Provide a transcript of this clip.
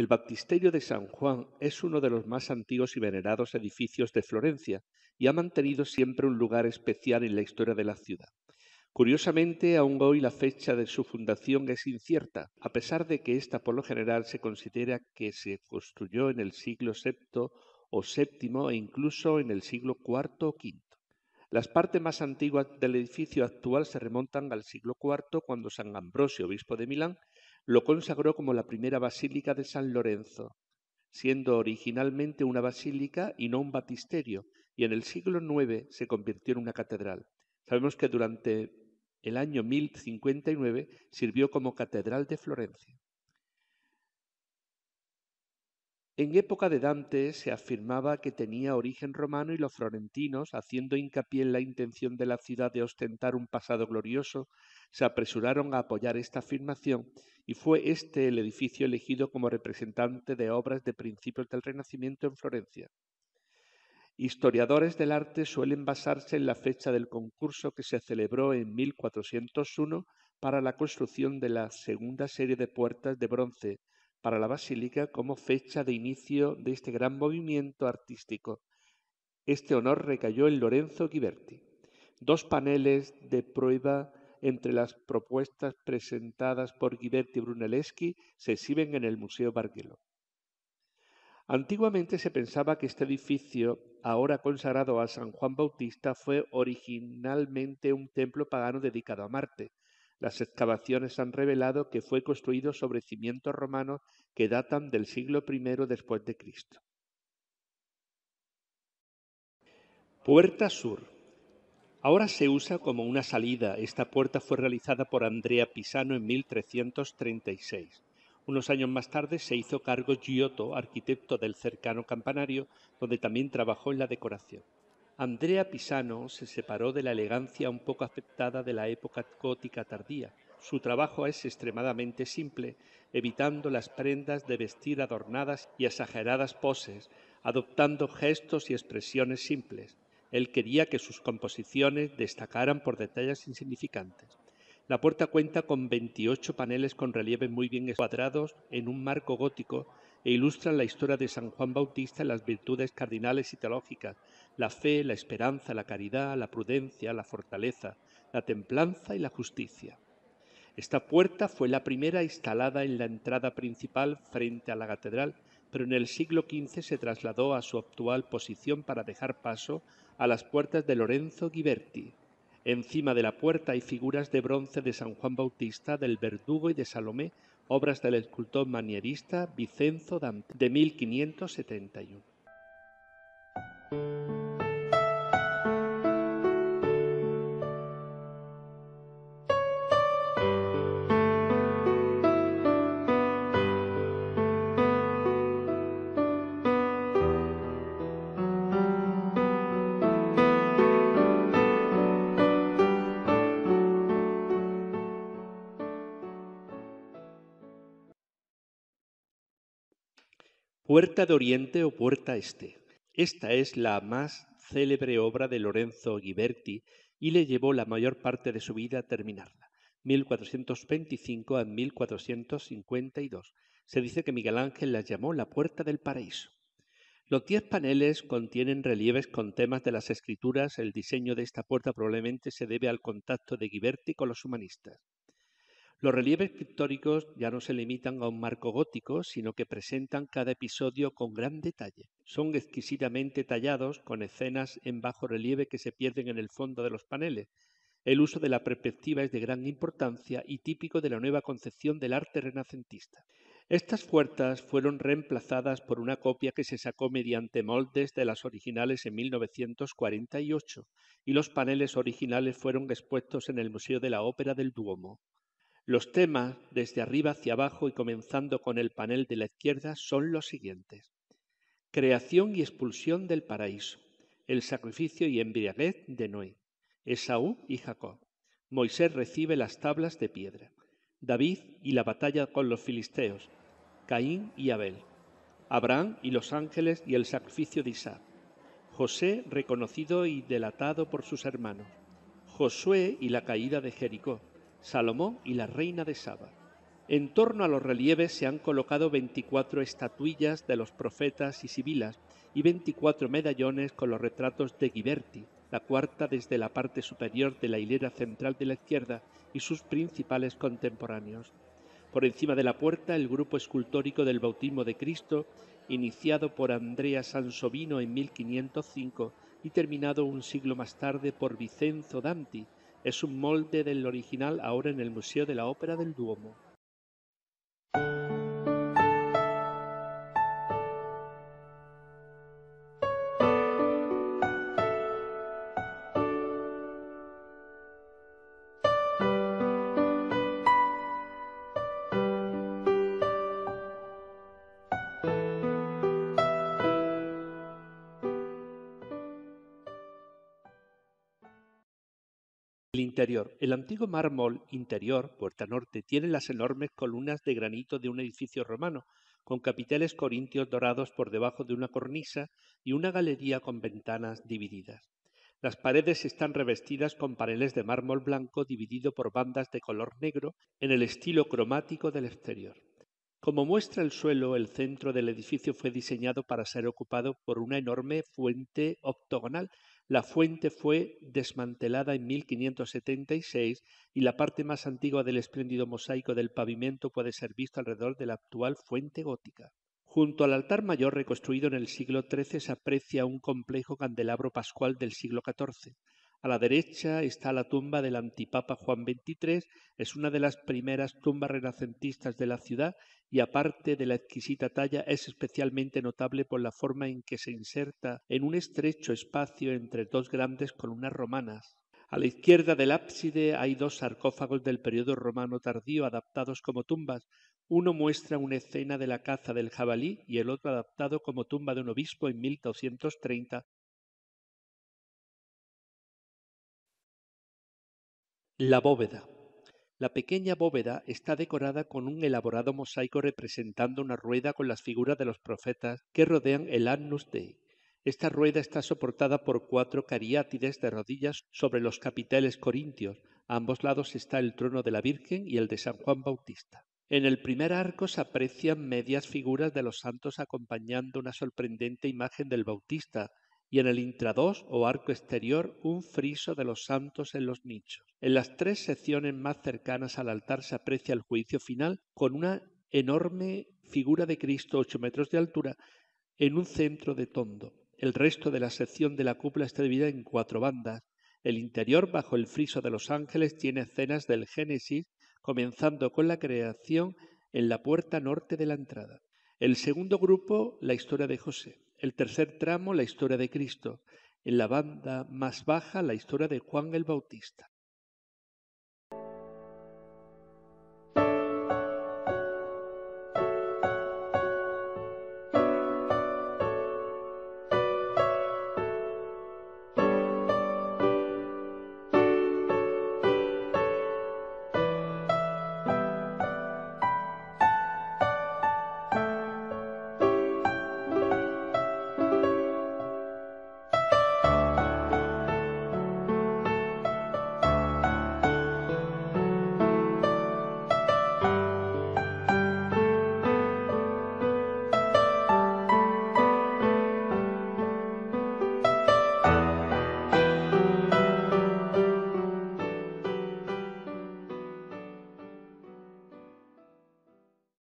El Baptisterio de San Juan es uno de los más antiguos y venerados edificios de Florencia y ha mantenido siempre un lugar especial en la historia de la ciudad. Curiosamente, aún hoy la fecha de su fundación es incierta, a pesar de que esta, por lo general se considera que se construyó en el siglo VII o VII e incluso en el siglo IV o V. Las partes más antiguas del edificio actual se remontan al siglo IV, cuando San Ambrosio, obispo de Milán, lo consagró como la primera basílica de San Lorenzo, siendo originalmente una basílica y no un batisterio, y en el siglo IX se convirtió en una catedral. Sabemos que durante el año 1059 sirvió como catedral de Florencia. En época de Dante se afirmaba que tenía origen romano y los florentinos, haciendo hincapié en la intención de la ciudad de ostentar un pasado glorioso, se apresuraron a apoyar esta afirmación y fue este el edificio elegido como representante de obras de principios del Renacimiento en Florencia. Historiadores del arte suelen basarse en la fecha del concurso que se celebró en 1401 para la construcción de la segunda serie de puertas de bronce para la Basílica como fecha de inicio de este gran movimiento artístico. Este honor recayó en Lorenzo Ghiberti. Dos paneles de prueba entre las propuestas presentadas por Ghiberti y Brunelleschi se exhiben en el Museo Barguelo. Antiguamente se pensaba que este edificio, ahora consagrado a San Juan Bautista, fue originalmente un templo pagano dedicado a Marte, las excavaciones han revelado que fue construido sobre cimientos romanos que datan del siglo I después de Cristo. Puerta Sur. Ahora se usa como una salida. Esta puerta fue realizada por Andrea Pisano en 1336. Unos años más tarde se hizo cargo Giotto, arquitecto del cercano campanario, donde también trabajó en la decoración. Andrea Pisano se separó de la elegancia un poco afectada de la época gótica tardía. Su trabajo es extremadamente simple, evitando las prendas de vestir adornadas y exageradas poses, adoptando gestos y expresiones simples. Él quería que sus composiciones destacaran por detalles insignificantes. La puerta cuenta con 28 paneles con relieves muy bien cuadrados en un marco gótico e ilustran la historia de San Juan Bautista en las virtudes cardinales y teológicas, la fe, la esperanza, la caridad, la prudencia, la fortaleza, la templanza y la justicia. Esta puerta fue la primera instalada en la entrada principal frente a la catedral, pero en el siglo XV se trasladó a su actual posición para dejar paso a las puertas de Lorenzo Ghiberti. Encima de la puerta hay figuras de bronce de San Juan Bautista, del Verdugo y de Salomé, obras del escultor manierista Vicenzo Dante, de 1571. Puerta de Oriente o Puerta Este. Esta es la más célebre obra de Lorenzo Ghiberti y le llevó la mayor parte de su vida a terminarla, 1425 a 1452. Se dice que Miguel Ángel la llamó la Puerta del Paraíso. Los diez paneles contienen relieves con temas de las escrituras. El diseño de esta puerta probablemente se debe al contacto de Ghiberti con los humanistas. Los relieves pictóricos ya no se limitan a un marco gótico, sino que presentan cada episodio con gran detalle. Son exquisitamente tallados, con escenas en bajo relieve que se pierden en el fondo de los paneles. El uso de la perspectiva es de gran importancia y típico de la nueva concepción del arte renacentista. Estas puertas fueron reemplazadas por una copia que se sacó mediante moldes de las originales en 1948 y los paneles originales fueron expuestos en el Museo de la Ópera del Duomo. Los temas desde arriba hacia abajo y comenzando con el panel de la izquierda son los siguientes. Creación y expulsión del paraíso. El sacrificio y embriaguez de Noé. Esaú y Jacob. Moisés recibe las tablas de piedra. David y la batalla con los filisteos. Caín y Abel. Abraham y los ángeles y el sacrificio de Isaac. José reconocido y delatado por sus hermanos. Josué y la caída de Jericó. Salomón y la reina de Saba. En torno a los relieves se han colocado 24 estatuillas de los profetas y sibilas y 24 medallones con los retratos de Ghiberti, la cuarta desde la parte superior de la hilera central de la izquierda y sus principales contemporáneos. Por encima de la puerta el grupo escultórico del bautismo de Cristo, iniciado por Andrea Sansovino en 1505 y terminado un siglo más tarde por Vicenzo Danti es un molde del original ahora en el Museo de la Ópera del Duomo. El interior. El antiguo mármol interior, puerta norte, tiene las enormes columnas de granito de un edificio romano, con capiteles corintios dorados por debajo de una cornisa y una galería con ventanas divididas. Las paredes están revestidas con paneles de mármol blanco dividido por bandas de color negro en el estilo cromático del exterior. Como muestra el suelo, el centro del edificio fue diseñado para ser ocupado por una enorme fuente octogonal la fuente fue desmantelada en 1576 y la parte más antigua del espléndido mosaico del pavimento puede ser vista alrededor de la actual fuente gótica. Junto al altar mayor reconstruido en el siglo XIII se aprecia un complejo candelabro pascual del siglo XIV. A la derecha está la tumba del antipapa Juan XXIII, es una de las primeras tumbas renacentistas de la ciudad y aparte de la exquisita talla es especialmente notable por la forma en que se inserta en un estrecho espacio entre dos grandes columnas romanas. A la izquierda del ábside hay dos sarcófagos del periodo romano tardío adaptados como tumbas. Uno muestra una escena de la caza del jabalí y el otro adaptado como tumba de un obispo en 1230 La bóveda. La pequeña bóveda está decorada con un elaborado mosaico representando una rueda con las figuras de los profetas que rodean el Annus Dei. Esta rueda está soportada por cuatro cariátides de rodillas sobre los capiteles corintios. A ambos lados está el trono de la Virgen y el de San Juan Bautista. En el primer arco se aprecian medias figuras de los santos acompañando una sorprendente imagen del Bautista, y en el intradós o arco exterior un friso de los santos en los nichos. En las tres secciones más cercanas al altar se aprecia el juicio final con una enorme figura de Cristo ocho metros de altura en un centro de tondo. El resto de la sección de la cúpula está dividida en cuatro bandas. El interior, bajo el friso de los ángeles, tiene escenas del Génesis, comenzando con la creación en la puerta norte de la entrada. El segundo grupo, la historia de José. El tercer tramo, la historia de Cristo. En la banda más baja, la historia de Juan el Bautista.